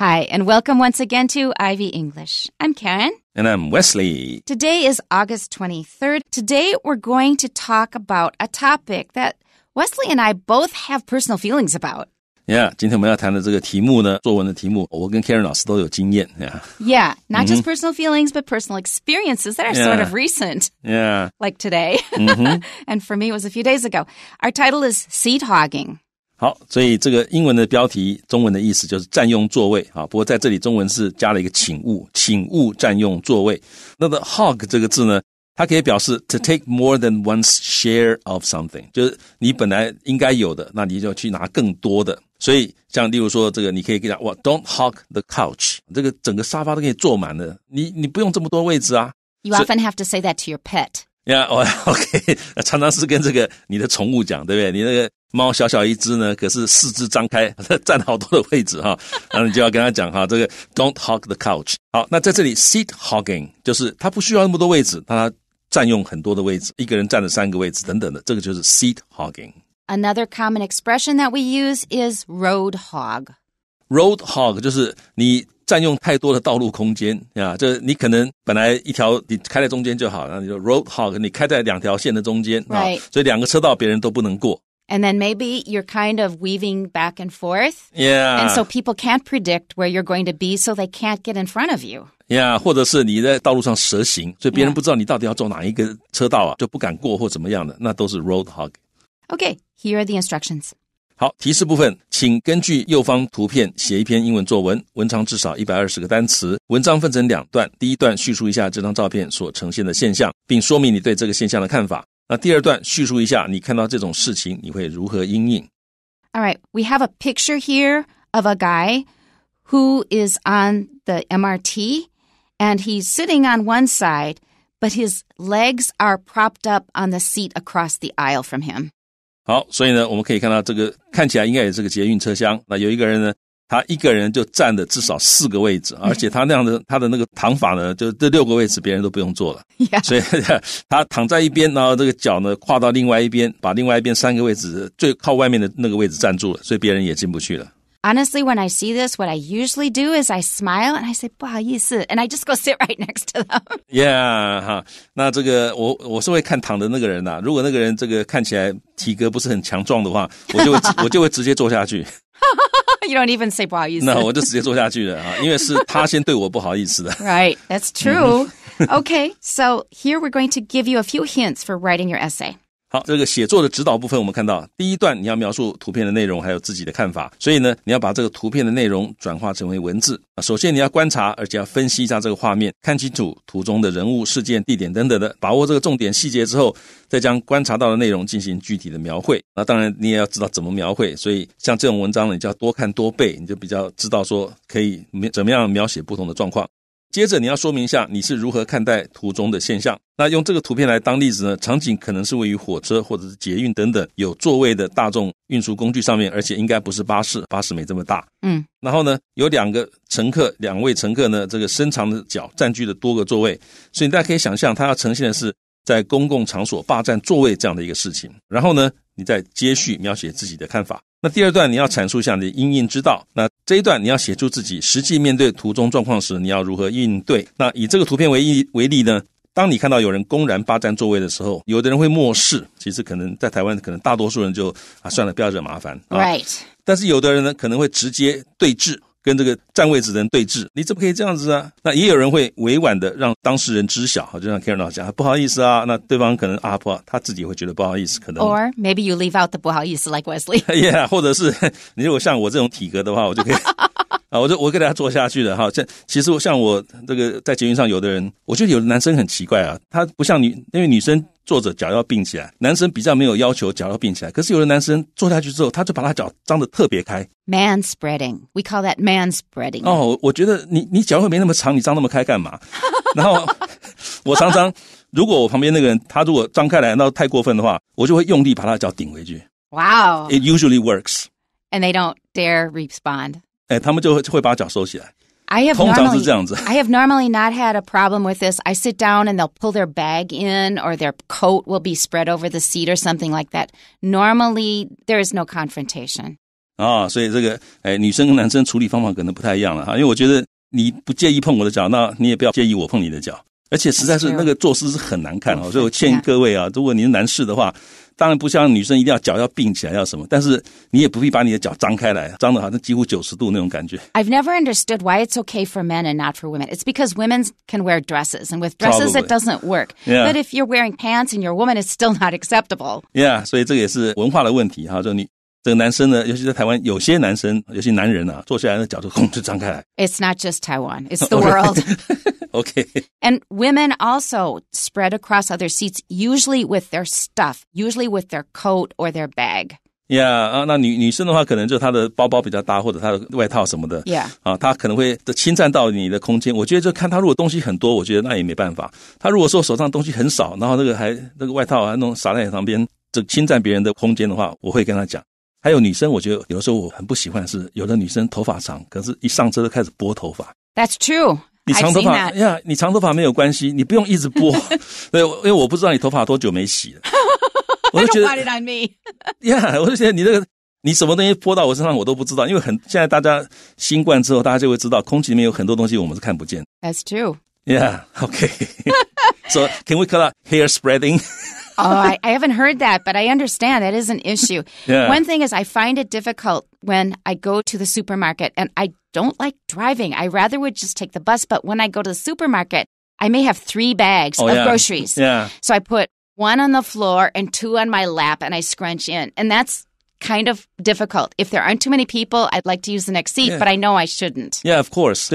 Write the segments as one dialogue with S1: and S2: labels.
S1: Hi, and welcome once again to Ivy English. I'm Karen.
S2: And I'm Wesley.
S1: Today is August 23rd. Today we're going to talk about a topic that Wesley and I both have personal feelings about.
S2: Yeah, 今天我们要谈的这个题目呢，作文的题目，我跟 yeah
S1: not just personal feelings, but personal experiences that are yeah. sort of recent. Yeah, like today, mm -hmm. and for me it was a few days ago. Our title is seed hogging.
S2: 好，所以这个英文的标题，中文的意思就是占用座位啊。不过在这里，中文是加了一个“请勿，请勿占用座位”。那个 “hug” 这个字呢，它可以表示 “to take more than one's share of something”，就是你本来应该有的，那你就去拿更多的。所以，像例如说这个，你可以给他：“哇，don't hog the couch。”这个整个沙发都给你坐满了，你你不用这么多位置啊。
S1: You often have to say that to your pet.
S2: Yeah, OK，常常是跟这个你的宠物讲，对不对？你那个。猫小小一只呢，可是四肢张开，占好多的位置哈。那你就要跟他讲哈，这个 Don't hog the couch。好，那在这里 seat hogging 就是它不需要那么多位置，它占用很多的位置，一个人占了三个位置等等的，这个就是 seat hogging。
S1: Another common expression that we use is road hog。
S2: Road hog 就是你占用太多的道路空间啊，就是你可能本来一条你开在中间就好，然后你就 road hog，你开在两条线的中间，啊，Right. 所以两个车道别人都不能过。
S1: and then maybe you're kind of weaving back and forth.
S2: Yeah. And so
S1: people can't predict where you're going to be, so they can't get in front of you.
S2: Yeah，或者是你在道路上蛇行，所以别人不知道你到底要走哪一个车道啊，就不敢过或怎么样的，那都是 road hog。
S1: Okay, here are the instructions.
S2: 那第二段叙述一下，你看到这种事情你会如何应应
S1: ？All right, we have a picture here of a guy who is on the MRT and he's sitting on one side, but his legs are propped up on the seat across the aisle from him.
S2: 好，所以呢，我们可以看到这个看起来应该也是个捷运车厢。那有一个人呢，他一个人就占了至少四个位置，而且他那样的他的那个躺法呢，就这六个位置别人都不用坐了。所以 他躺在一边，然后这个脚呢跨到另外一边，把另外一边三个位置最靠外面的那个位置占住了，所以别人也进不去了。
S1: Honestly, when I see this, what I usually do is I smile and I say 不好意思，and I just go sit right next to them.
S2: Yeah，哈，那这个我我是会看躺的那个人呐。如果那个人这个看起来体格不是很强壮的话，我就我就会直接坐下去。
S1: you don't even say 不好意思。No，我
S2: 就直接做下去了啊，因为是他先对我不好意思的。
S1: Right, that's true. Mm-hmm. okay, so here we're going to give you a few hints for writing your essay.
S2: 好，这个写作的指导部分，我们看到第一段，你要描述图片的内容，还有自己的看法。所以呢，你要把这个图片的内容转化成为文字。首先你要观察，而且要分析一下这个画面，看清楚图中的人物、事件、地点等等的，把握这个重点细节之后，再将观察到的内容进行具体的描绘。那当然，你也要知道怎么描绘。所以像这种文章呢，你就要多看多背，你就比较知道说可以怎么样描写不同的状况。接着你要说明一下你是如何看待图中的现象。那用这个图片来当例子呢？场景可能是位于火车或者是捷运等等有座位的大众运输工具上面，而且应该不是巴士，巴士没这么大。嗯。然后呢，有两个乘客，两位乘客呢，这个伸长的脚占据了多个座位，所以大家可以想象，它要呈现的是在公共场所霸占座位这样的一个事情。然后呢，你再接续描写自己的看法。那第二段你要阐述一下你的因应之道。那这一段你要写出自己实际面对途中状况时，你要如何应对。那以这个图片为例为例呢？当你看到有人公然霸占座位的时候，有的人会漠视，其实可能在台湾，可能大多数人就啊算了，不要惹麻烦。Right。但是有的人呢，可能会直接对峙。跟这个站位的人对峙，你怎么可以这样子啊？那也有人会委婉的让当事人知晓，就像 Karen 老讲，不好意思啊，那对方可能啊不，他自己会觉得不好意思，可能。Or
S1: maybe you leave out the 不好意思，like Wesley。Yeah，
S2: 或者是你如果像我这种体格的话，我就可以 啊，我就我给大家做下去了哈。这其实像我这个在捷运上，有的人，我觉得有的男生很奇怪啊，他不像女，因为女生。坐着脚要并起来，男生比较没有要求，脚要并起来。可是有的男生坐下去之后，他就把他脚张得特别开。
S1: Man spreading，we call that man spreading。哦，
S2: 我觉得你你脚会没那么长，你张那么开干嘛？然后我常常，如果我旁边那个人他如果张开来，那太过分的话，我就会用力把他的脚顶回去。
S1: Wow，it
S2: usually works，and
S1: they don't dare respond。
S2: 哎，他们就会会把脚收起来。
S1: I have. I have normally not had a problem with this. I sit down and they'll pull their bag in, or their coat will be spread over the seat, or something like that. Normally, there is no confrontation.
S2: 啊、哦，所以这个哎，女生跟男生处理方法可能不太一样了哈。因为我觉得你不介意碰我的脚，那你也不要介意我碰你的脚。而且实在是那个坐姿是很难看哦，所以我劝各位啊，如果您是男士的话，当然不像女生一定要脚要并起来要什么，但是你也不必把你的脚张开来，张的好像几乎九十度那种感觉。
S1: I've never understood why it's okay for men and not for women. It's because women can wear dresses, and with dresses it doesn't work. But if you're wearing pants and you're a woman, it's still not acceptable. It's not just Taiwan, it's the world. okay. And women also spread across other seats, usually with their stuff, usually with their coat or their bag.
S2: Yeah 啊，那女女生的话，可能就她的包包比较大，或者她的外套什么的。Yeah 啊，她可能会侵占到你的空间。我觉得就看她如果东西很多，我觉得那也没办法。她如果说手上东西很少，然后那个还那个外套还弄撒在你旁边，这侵占别人的空间的话，我会跟她讲。还有女生，我觉得有的时候我很不喜欢是，有的女生头发长，可是一上车就开始拨头发。That's true. 你长头发，yeah，你长头发没有关系，你不用一直播，因为因为我不知道你头发多久没洗，我就觉得。o
S1: me，yeah，
S2: 我就觉得你这个你什么东西播到我身上我都不知道，因为很现在大家新冠之后大家就会知道，空气里面有很多东西我们是看不见。as t o e yeah，okay，so can we call that hair spreading？
S1: Oh, I, I haven't heard that, but I understand that is an issue. Yeah. One thing is, I find it difficult when I go to the supermarket and I don't like driving. I rather would just take the bus. But when I go to the supermarket, I may have three bags oh, of yeah. groceries. Yeah. So I put one on the floor and two on my lap and I scrunch in. And that's kind of difficult. If there aren't too many people, I'd like to use the next seat, yeah. but I know I shouldn't.
S2: Yeah, of course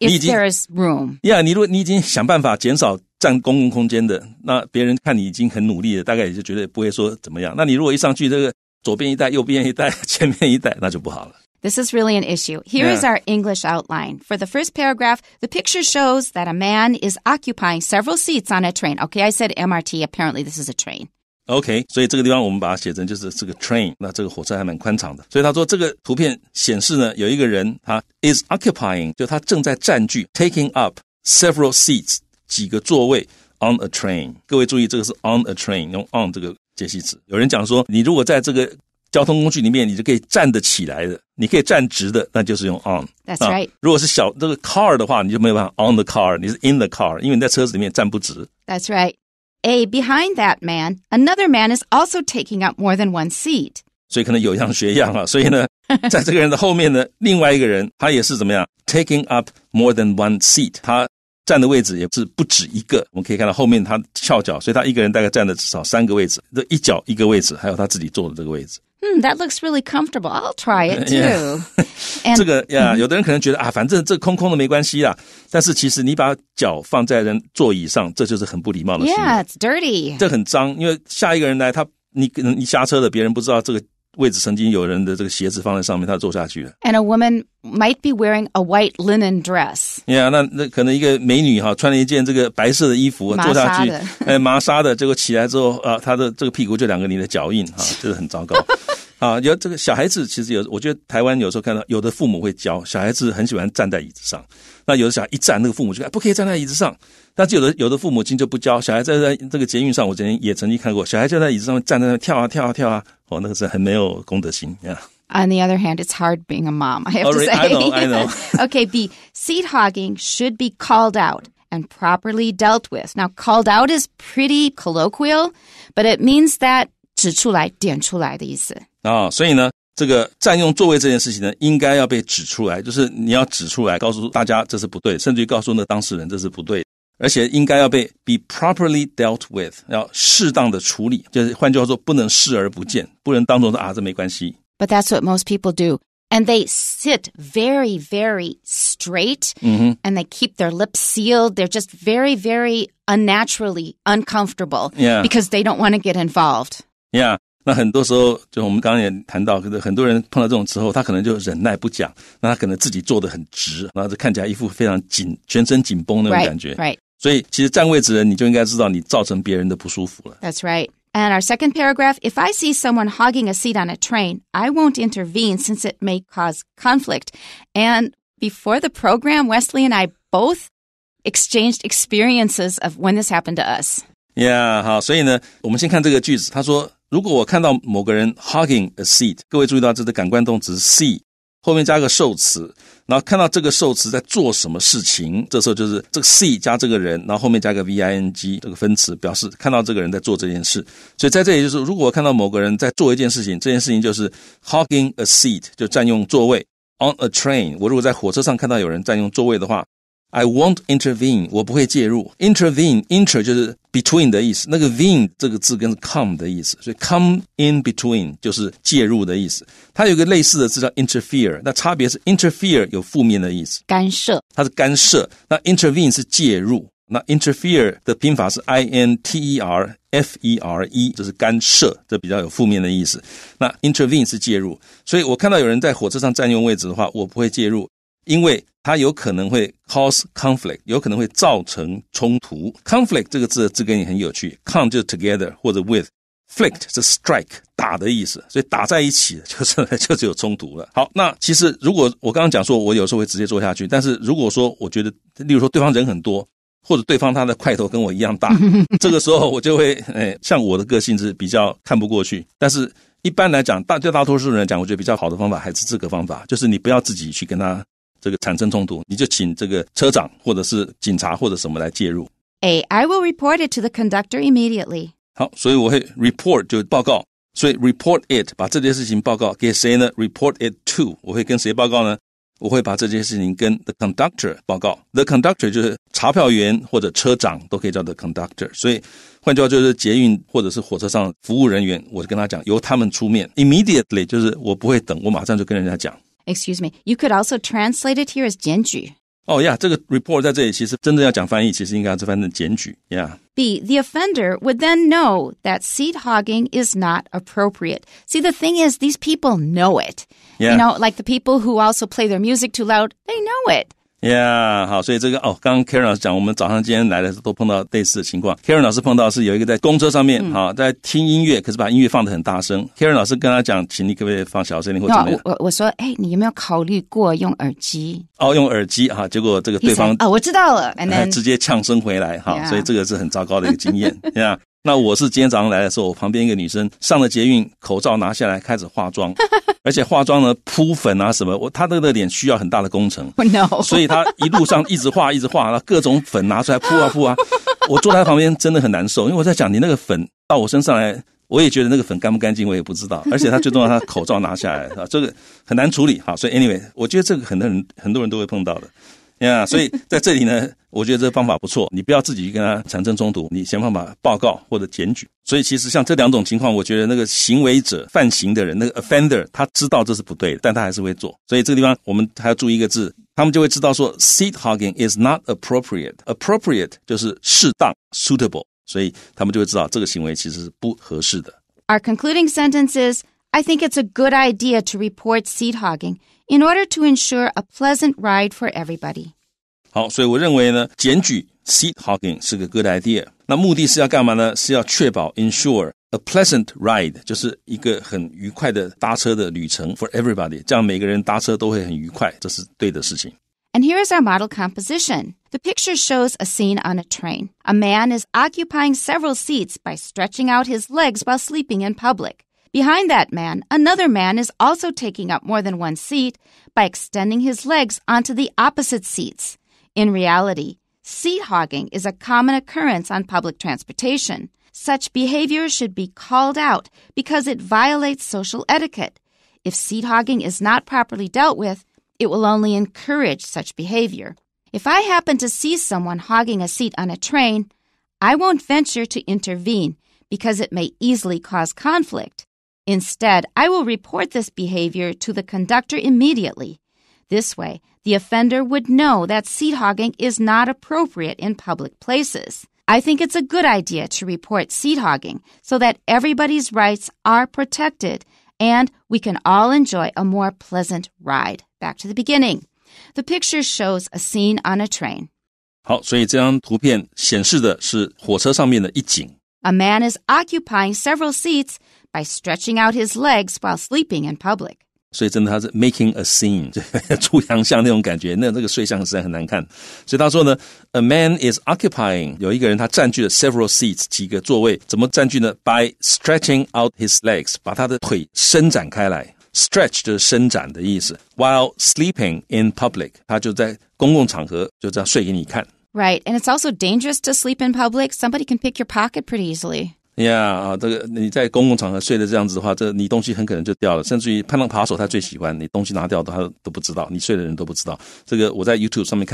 S2: if there
S1: is room，
S2: 呀，yeah, 你如果你已经想办法减少占公共空间的，那别人看你已经很努力了，大概也就觉得不会说怎么样。那你如果一上去，这个左边一带、右边一带、前面一带，那就不好了。
S1: This is really an issue. Here is our English outline. For the first paragraph, the picture shows that a man is occupying several seats on a train. Okay, I said MRT. Apparently, this is a train.
S2: OK，所以这个地方我们把它写成就是这个 train，那这个火车还蛮宽敞的。所以他说这个图片显示呢，有一个人他 is occupying，就他正在占据 taking up several seats 几个座位 on a train。各位注意，这个是 on a train，用 on 这个介系词。有人讲说，你如果在这个交通工具里面，你就可以站得起来的，你可以站直的，那就是用 on。That's right、啊。如果是小这个 car 的话，你就没有办法 on the car，你是 in the car，因为你在车子里面站不直。
S1: That's right。A，behind that man，another man is also taking up more than one seat。
S2: 所以可能有样学样啊，所以呢，在这个人的后面呢，另外一个人他也是怎么样，taking up more than one seat，他站的位置也是不止一个。我们可以看到后面他翘脚，所以他一个人大概站的至少三个位置，这一脚一个位置，还有他自己坐的这个位置。
S1: 嗯，That looks really comfortable. I'll try it too.
S2: Yeah. 这个呀，yeah, 有的人可能觉得啊，反正这空空的没关系啊。但是其实你把脚放在人座椅上，这就是很不礼貌的行为。Yeah,
S1: it's dirty. 这
S2: 很脏，因为下一个人来，他你你下车了，别人不知道这个。位置曾经有人的这个鞋子放在上面，他坐下去了。
S1: And a woman might be wearing a white linen dress.
S2: Yeah，那那可能一个美女哈，穿了一件这个白色的衣服坐下去，哎，麻纱的，结果起来之后啊，她的这个屁股就两个你的脚印哈，这是很糟糕。啊，有这个小孩子，其实有，我觉得台湾有时候看到有的父母会教小孩子很喜欢站在椅子上，那有的小孩一站，那个父母就不可以站在椅子上。但是有的有的父母亲就不教，小孩在在这个捷运上，我之前也曾经看过，小孩就在椅子上面站在那跳啊跳啊跳啊。哦，那个是很没有公德心。
S1: On the other hand, it's hard being a mom. I have to say. I know. Okay, be seat hogging should be called out and properly dealt with. Now called out is pretty colloquial, but it means that. 指出来、点出来的意思
S2: 啊、哦。所以呢，这个占用座位这件事情呢，应该要被指出来，就是你要指出来，告诉大家这是不对，甚至于告诉那当事人这是不对，而且应该要被 be properly dealt with，要适当的处理，就是换句话说，不能视而不见，不能当做说啊这没关系。
S1: But that's what most people do. and they sit very, very straight mm -hmm. and they keep their lips sealed. They're just very, very unnaturally uncomfortable yeah. because they don't want to get involved.
S2: 呀、yeah,，那很多时候就我们刚刚也谈到，可是很多人碰到这种时候，他可能就忍耐不讲，那他可能自己做的很直，然后就看起来一副非常紧、全身紧绷那种感觉。Right. right. 所以其实占位置人，你就应该知道你造成别人的不舒服了。
S1: That's right. And our second paragraph if I see someone hogging a seat on a train, I won't intervene since it may cause conflict. And before the program, Wesley and I both exchanged experiences of when this happened to us.
S2: Yeah，好，所以呢，我们先看这个句子。他说如果我看到某个人 hugging a seat，各位注意到这是感官动词 seat 后面加个受词，然后看到这个受词在做什么事情，这时候就是这个 seat 加这个人，然后后面加个 v i n g 这个分词，表示看到这个人在做这件事。所以在这里就是，如果我看到某个人在做一件事情，这件事情就是 hugging a seat 就占用座位 on a train。我如果在火车上看到有人占用座位的话，I won't intervene，我不会介入 intervene inter 就是 Between 的意思，那个 in 这个字跟 come 的意思，所以 come in between 就是介入的意思。它有个类似的字叫 interfere，那差别是 interfere 有负面的意思，干涉，它是干涉。那 intervene 是介入，那 interfere 的拼法是 i n t e r f e r e，这是干涉，这比较有负面的意思。那 intervene 是介入，所以我看到有人在火车上占用位置的话，我不会介入。因为它有可能会 cause conflict，有可能会造成冲突。conflict 这个字的字根也很有趣，con 就 together 或者 with，f l i c k e d 是 strike 打的意思，所以打在一起就是 就是有冲突了。好，那其实如果我刚刚讲说，我有时候会直接做下去，但是如果说我觉得，例如说对方人很多，或者对方他的块头跟我一样大，这个时候我就会，哎，像我的个性是比较看不过去。但是一般来讲，大对大多数人来讲，我觉得比较好的方法还是这个方法，就是你不要自己去跟他。这个产生冲突，你就请这个车长或者是警察或者什么来介入。
S1: A, I will report it to the conductor immediately.
S2: 好，所以我会 report 就报告，所以 report it 把这件事情报告给谁呢？report it to 我会跟谁报告呢？我会把这件事情跟 the conductor 报告。the conductor 就是查票员或者车长都可以叫做 conductor。所以换句话就是捷运或者是火车上服务人员，我就跟他讲，由他们出面。immediately 就是我不会等，我马上就跟人家讲。
S1: Excuse me. You could also translate it here as
S2: Oh yeah, 这个 report 在这里其实真正要讲翻译，其实应该是翻成检举。Yeah.
S1: B. The offender would then know that seed hogging is not appropriate. See, the thing is, these people know it. Yeah. You know, like the people who also play their music too loud, they know it.
S2: 呀，好，所以这个哦，刚刚 Karen 老师讲，我们早上今天来的时候都碰到类似的情况。Karen 老师碰到是有一个在公车上面，好，在听音乐，可是把音乐放的很大声。Karen 老师跟他讲，请你可不可以放小声点或怎么样？
S1: 我我我说，哎，你有没有考虑过用耳机？
S2: 哦，用耳机哈，结果这个对方啊，我
S1: 知道了，直
S2: 接呛声回来，哈，所以这个是很糟糕的一个经验，对 吧？那我是今天早上来的时候，我旁边一个女生上了捷运，口罩拿下来开始化妆，而且化妆呢铺粉啊什么，我她的脸需要很大的工程，
S1: 所以她
S2: 一路上一直画一直画，各种粉拿出来铺啊铺啊，我坐在旁边真的很难受，因为我在想你那个粉到我身上来，我也觉得那个粉干不干净我也不知道，而且她最重要她口罩拿下来啊，这个很难处理哈，所以 anyway，我觉得这个很多人很多人都会碰到的。呀、yeah,，所以在这里呢，我觉得这方法不错。你不要自己跟他产生冲突，你想办法报告或者检举。所以其实像这两种情况，我觉得那个行为者、犯行的人，那个 offender，他知道这是不对的，但他还是会做。所以这个地方我们还要注意一个字，他们就会知道说，seat hogging is not appropriate。appropriate 就是适当，suitable，所以他们就会知道这个行为其实是不合适的。
S1: Our concluding sentence is. I think it's a good idea to report seat hogging in order to ensure a pleasant ride for everybody.
S2: 好，所以我认为呢，检举 seat hogging 是个 good idea。那目的是要干嘛呢？是要确保 ensure a pleasant ride，就是一个很愉快的搭车的旅程 for everybody，这样每个人搭车都会很愉快，这是对的事情。
S1: And here is our model composition. The picture shows a scene on a train. A man is occupying several seats by stretching out his legs while sleeping in public. Behind that man, another man is also taking up more than one seat by extending his legs onto the opposite seats. In reality, seat hogging is a common occurrence on public transportation. Such behavior should be called out because it violates social etiquette. If seat hogging is not properly dealt with, it will only encourage such behavior. If I happen to see someone hogging a seat on a train, I won't venture to intervene because it may easily cause conflict. Instead, I will report this behavior to the conductor immediately. This way, the offender would know that seat hogging is not appropriate in public places. I think it's a good idea to report seat hogging so that everybody's rights are protected and we can all enjoy a more pleasant ride. Back to the beginning. The picture shows a scene on a train.
S2: 好，所以这张图片显示的是火车上面的一景。
S1: a man is occupying several seats by stretching out his legs while sleeping in public.
S2: 所以真的他是 making a scene，出洋相那种感觉，那这个睡相实在很难看。所以他说呢，a man is occupying。有一个人他占据了 several seats，几个座位。怎么占据呢？By stretching out his legs，把他的腿伸展开来。Stretch 就是伸展的意思。While sleeping in public，他就在公共场合就这样睡给你看。
S1: Right. And it's also dangerous to sleep in public. Somebody can pick your pocket pretty easily.
S2: Yeah 啊，这个你在公共场合睡的这样子的话，这你东西很可能就掉了。甚至于攀登扒手，他最喜欢你东西拿掉，他都不知道，你睡的人都不知道。这个我在 YouTube somebody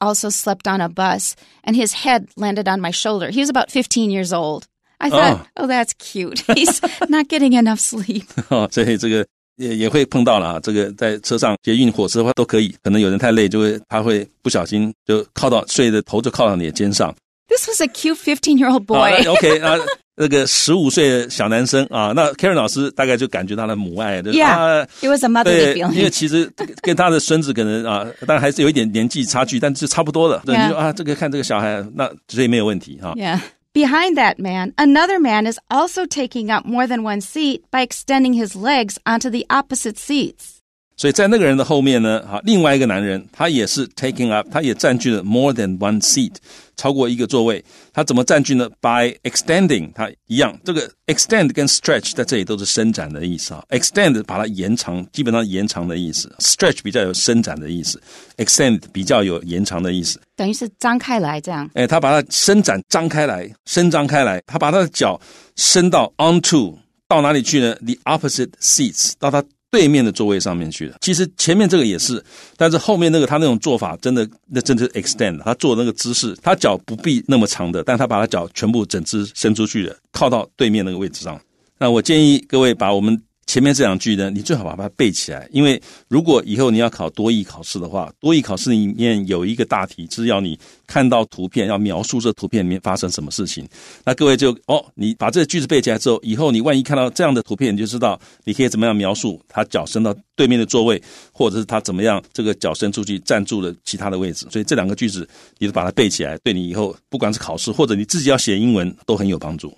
S1: also slept on a bus, and his head landed on my shoulder. He was about 15 years old. I thought, oh, oh that's cute. He's not getting enough sleep.
S2: 哦，所以这个也也会碰到了啊。这个在车上、捷运、火车的话都可以，可能有人太累，就会他会不小心就靠到睡的头就靠到你的肩上。
S1: This was a cute fifteen-year-old boy. 啊那 OK 啊，
S2: 那个十五岁的小男生啊，那 Karen 老师大概就感觉他的母爱，就是 Yeah, 啊
S1: ，it was a motherly 对，因为 feeling. 其
S2: 实跟他的孙子可能啊，当然还是有一点年纪差距，但是差不多了。对，你就 Yeah. 啊，这个看这个小孩，那所以没有问题哈。
S1: Yeah. Behind that man, another man is also taking up more than one seat by extending his legs onto the opposite
S2: seats. 所以在那个人的后面呢，哈，另外一个男人，他也是 taking up，他也占据了 more than one seat，超过一个座位，它怎么占据呢？By extending，它一样。这个 extend 跟 stretch 在这里都是伸展的意思啊。extend 把它延长，基本上延长的意思。stretch 比较有伸展的意思，extend 比较有延长的意思。
S1: 等于是张开来这样。
S2: 哎，他把它伸展，张开来，伸张开来。他把他的脚伸到 onto 到哪里去呢？The opposite seats 到他。对面的座位上面去了。其实前面这个也是，但是后面那个他那种做法真的，那真的是 extend。他坐那个姿势，他脚不必那么长的，但他把他脚全部整只伸出去的，靠到对面那个位置上。那我建议各位把我们。前面这两句呢，你最好把它背起来，因为如果以后你要考多义考试的话，多义考试里面有一个大题，是要你看到图片要描述这图片里面发生什么事情。那各位就哦，你把这个句子背起来之后，以后你万一看到这样的图片，你就知道你可以怎么样描述他脚伸到对面的座位，或者是他怎么样这个脚伸出去站住了其他的位置。所以这两个句子，你都把它背起来，对你以后不管是考试或者你自己要写英文都很有帮助。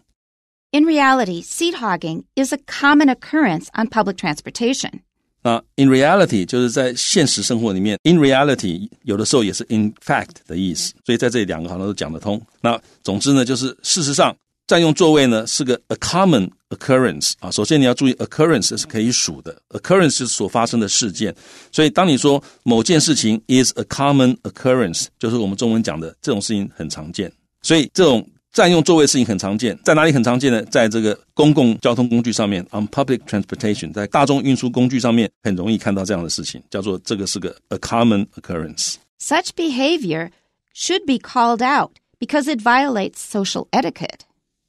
S1: In reality, seat hogging is a common occurrence on public transportation.
S2: 那 in reality 就是在现实生活里面，in reality 有的时候也是 in fact 的意思，所以在这里两个好像都讲得通。那总之呢，就是事实上占用座位呢是个 a common occurrence 啊。首先你要注意 occurrence 是可以数的，occurrence 是所发生的事件。所以当你说某件事情 is a common occurrence，就是我们中文讲的这种事情很常见。所以这种占用座位事情很常见，在哪里很常见呢？在这个公共交通工具上面，on public transportation，在大众运输工具上面，很容易看到这样的事情，叫做这个是个 a common occurrence。
S1: Such behavior should be called out because it violates social etiquette.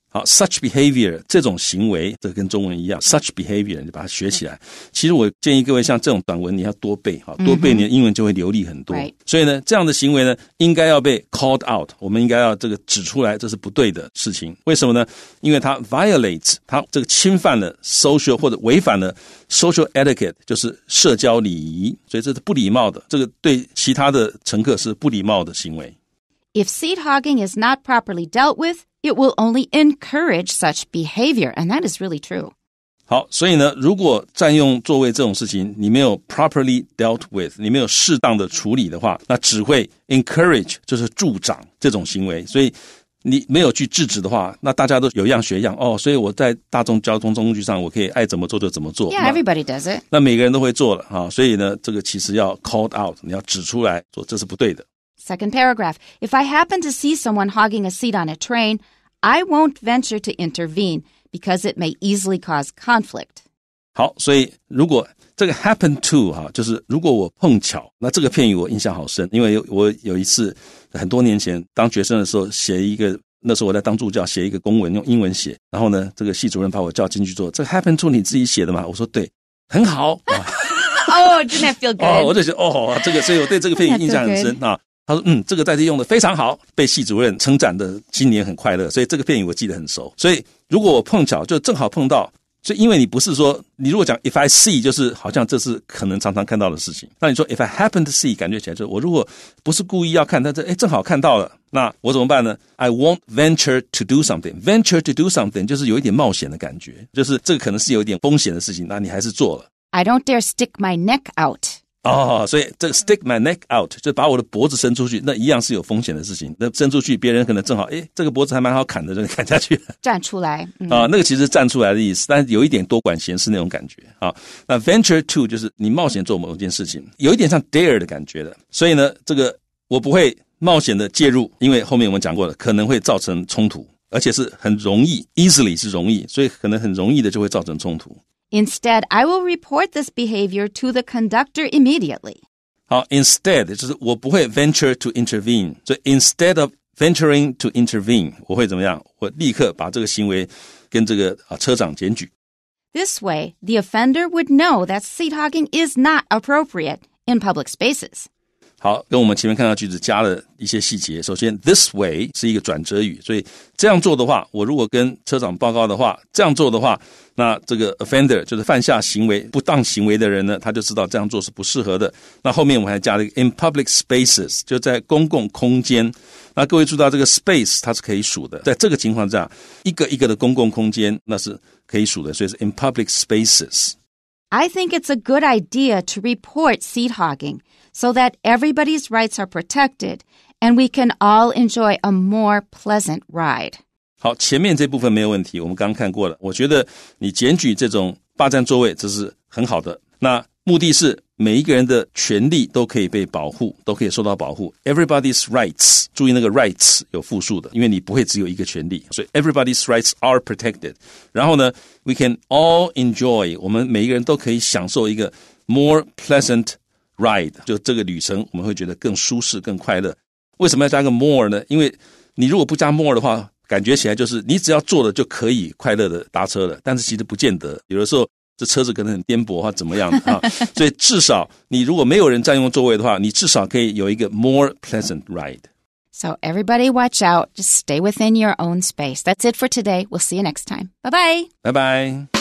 S2: 好，such behavior 这种行为，这跟中文一样，such behavior 你把它学起来。其实我建议各位像这种短文，你要多背哈，多背你的英文就会流利很多。嗯、所以呢，这样的行为呢，应该要被 called out，我们应该要这个指出来，这是不对的事情。为什么呢？因为它 violates，它这个侵犯了 social 或者违反了 social etiquette，就是社交礼仪，所以这是不礼貌的，这个对其他的乘客是不礼貌的行为。
S1: If seat hogging is not properly dealt with it will only encourage such behavior, and that is really true.
S2: 好，所以呢，如果占用座位这种事情你没有 properly dealt with，你没有适当的处理的话，那只会 encourage 就是助长这种行为。所以你没有去制止的话，那大家都有样学样哦。所以我在大众交通工具上，我可以爱怎么做就怎么做。Yeah,
S1: everybody does it. it。
S2: 那每个人都会做了啊，所以呢，这个其实要 called out，你要指出来说这是不对的。
S1: Second paragraph If I happen to see someone hogging a seat on a train, I won't venture to intervene because it may easily cause conflict.
S2: 好，所以如果这个 happen to 哈，就是如果我碰巧，那这个片语我印象好深，因为我有一次很多年前当学生的时候写一个，那时候我在当助教写一个公文，用英文写，然后呢，这个系主任把我叫进去做，这个 happen to didn't
S1: oh, I feel good。哦，我就
S2: 觉得哦，这个，所以我对这个片语印象很深啊。他说：“嗯，这个代替用的非常好，被系主任称赞的，今年很快乐。所以这个片语我记得很熟。所以如果我碰巧就正好碰到，所以因为你不是说，你如果讲 if I see，就是好像这是可能常常看到的事情。那你说 if I happen to see，感觉起来就是我如果不是故意要看，但是哎，正好看到了，那我怎么办呢？I won't venture to do something. Venture to do something，就是有一点冒险的感觉，就是这个可能是有一点风险的事情，那你还是做了。
S1: I don't dare stick my neck out.”
S2: 哦，所以这个 stick my neck out 就把我的脖子伸出去，那一样是有风险的事情。那伸出去，别人可能正好，哎，这个脖子还蛮好砍的，就砍下去。站出来啊，那个其实站出来的意思，但是有一点多管闲事那种感觉啊。那 venture to 就是你冒险做某件事情，有一点像 dare 的感觉的。所以呢，这个我不会冒险的介入，因为后面我们讲过了，可能会造成冲突，而且是很容易，easily 是容易，所以可能很容易的就会造成冲突。
S1: Instead, I will report this behavior to the conductor immediately.
S2: 好，instead uh, 就是我不会 venture to intervene，所以 instead of venturing to intervene，我会怎么样？我立刻把这个行为跟这个啊车长检举。
S1: This way, the offender would know that seat hogging is not appropriate in public spaces.
S2: 好，跟我们前面看到句子加了一些细节。首先，this way 是一个转折语，所以这样做的话，我如果跟车长报告的话，这样做的话，那这个 offender 就是犯下行为不当行为的人呢，他就知道这样做是不适合的。那后面我们还加了一个 in public spaces，就在公共空间。那各位注意到这个 space 它是可以数的，在这个情况下，一个一个的公共空间那是可以数的，所以是 in public spaces。
S1: I think it's a good idea to report seat hogging so that everybody's rights are protected and we can all enjoy a more pleasant ride.
S2: 好，前面这部分没有问题，我们刚刚看过了。我觉得你检举这种霸占座位，这是很好的。那目的是每一个人的权利都可以被保护，都可以受到保护。Everybody's rights，注意那个 rights 有复数的，因为你不会只有一个权利，所以 everybody's rights are protected。然后呢，we can all enjoy，我们每一个人都可以享受一个 more pleasant ride，就这个旅程我们会觉得更舒适、更快乐。为什么要加个 more 呢？因为你如果不加 more 的话，感觉起来就是你只要做了就可以快乐的搭车了，但是其实不见得，有的时候。这车子可能很颠簸或怎么样的啊，所以至少你如果没有人占用座位的话，你至少可以有一个 more pleasant ride。
S1: So everybody watch out, just stay within your own space. That's it for today. We'll see you next time. Bye bye.
S2: Bye bye.